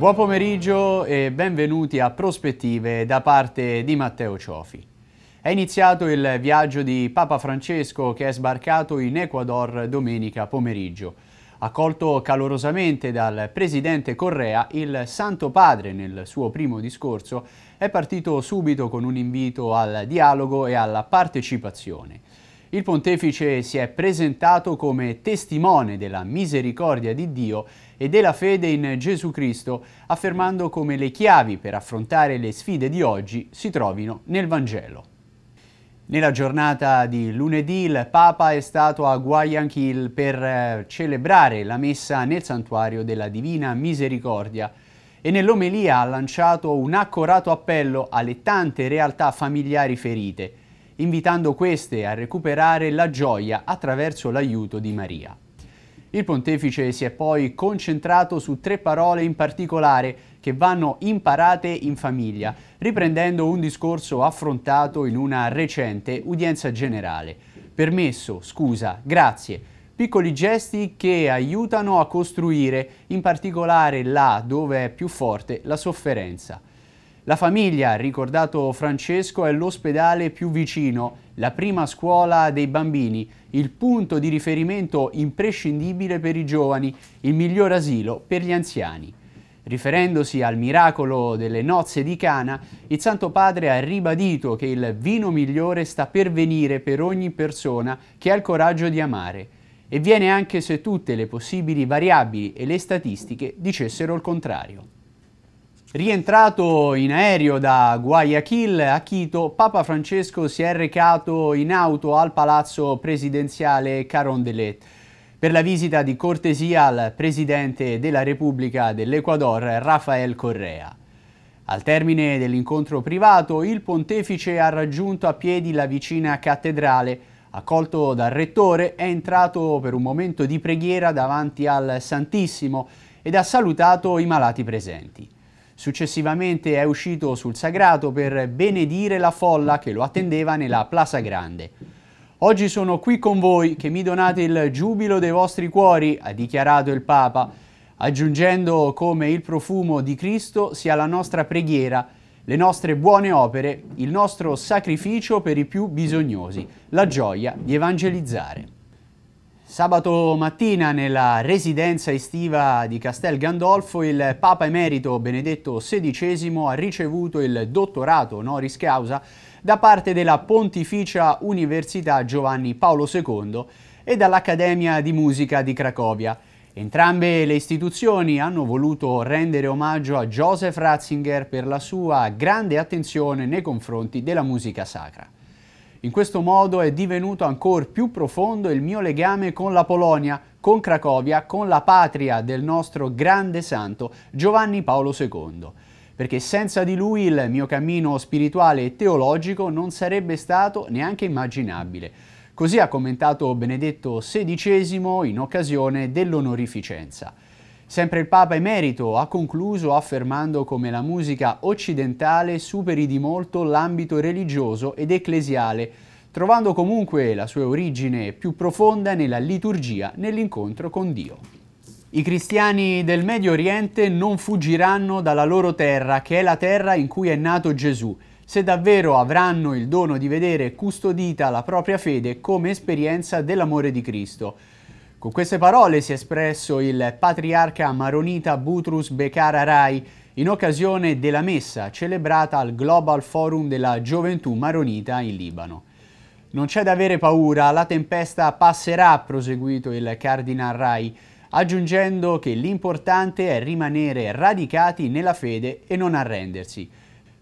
Buon pomeriggio e benvenuti a Prospettive da parte di Matteo Ciofi. È iniziato il viaggio di Papa Francesco che è sbarcato in Ecuador domenica pomeriggio. Accolto calorosamente dal presidente Correa, il Santo Padre nel suo primo discorso è partito subito con un invito al dialogo e alla partecipazione. Il pontefice si è presentato come testimone della misericordia di Dio e della fede in Gesù Cristo, affermando come le chiavi per affrontare le sfide di oggi si trovino nel Vangelo. Nella giornata di lunedì il Papa è stato a Guayaquil per eh, celebrare la messa nel santuario della Divina Misericordia e nell'omelia ha lanciato un accorato appello alle tante realtà familiari ferite, invitando queste a recuperare la gioia attraverso l'aiuto di Maria. Il pontefice si è poi concentrato su tre parole in particolare che vanno imparate in famiglia, riprendendo un discorso affrontato in una recente udienza generale. Permesso, scusa, grazie. Piccoli gesti che aiutano a costruire, in particolare là dove è più forte la sofferenza. La famiglia, ricordato Francesco, è l'ospedale più vicino, la prima scuola dei bambini, il punto di riferimento imprescindibile per i giovani, il miglior asilo per gli anziani. Riferendosi al miracolo delle nozze di Cana, il Santo Padre ha ribadito che il vino migliore sta per venire per ogni persona che ha il coraggio di amare e viene anche se tutte le possibili variabili e le statistiche dicessero il contrario. Rientrato in aereo da Guayaquil a Quito, Papa Francesco si è recato in auto al palazzo presidenziale Carondelet per la visita di cortesia al presidente della Repubblica dell'Ecuador Rafael Correa. Al termine dell'incontro privato, il pontefice ha raggiunto a piedi la vicina cattedrale, accolto dal rettore, è entrato per un momento di preghiera davanti al Santissimo ed ha salutato i malati presenti. Successivamente è uscito sul sagrato per benedire la folla che lo attendeva nella Plaza Grande. Oggi sono qui con voi che mi donate il giubilo dei vostri cuori, ha dichiarato il Papa, aggiungendo come il profumo di Cristo sia la nostra preghiera, le nostre buone opere, il nostro sacrificio per i più bisognosi, la gioia di evangelizzare. Sabato mattina nella residenza estiva di Castel Gandolfo il Papa Emerito Benedetto XVI ha ricevuto il dottorato honoris causa da parte della Pontificia Università Giovanni Paolo II e dall'Accademia di Musica di Cracovia. Entrambe le istituzioni hanno voluto rendere omaggio a Joseph Ratzinger per la sua grande attenzione nei confronti della musica sacra. In questo modo è divenuto ancora più profondo il mio legame con la Polonia, con Cracovia, con la patria del nostro grande santo Giovanni Paolo II, perché senza di lui il mio cammino spirituale e teologico non sarebbe stato neanche immaginabile. Così ha commentato Benedetto XVI in occasione dell'onorificenza. Sempre il Papa emerito ha concluso affermando come la musica occidentale superi di molto l'ambito religioso ed ecclesiale, trovando comunque la sua origine più profonda nella liturgia, nell'incontro con Dio. I cristiani del Medio Oriente non fuggiranno dalla loro terra, che è la terra in cui è nato Gesù, se davvero avranno il dono di vedere custodita la propria fede come esperienza dell'amore di Cristo. Con queste parole si è espresso il patriarca maronita Butrus Bekara Rai in occasione della messa celebrata al Global Forum della Gioventù Maronita in Libano. Non c'è da avere paura, la tempesta passerà, ha proseguito il Cardinal Rai, aggiungendo che l'importante è rimanere radicati nella fede e non arrendersi.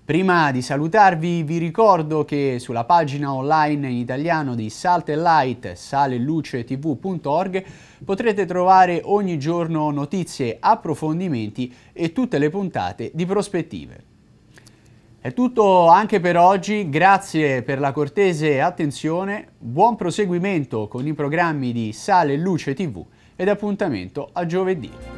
Prima di salutarvi vi ricordo che sulla pagina online in italiano di Salt Light, salelucetv.org, potrete trovare ogni giorno notizie, approfondimenti e tutte le puntate di prospettive. È tutto anche per oggi, grazie per la cortese attenzione, buon proseguimento con i programmi di Sale e Luce TV ed appuntamento a giovedì.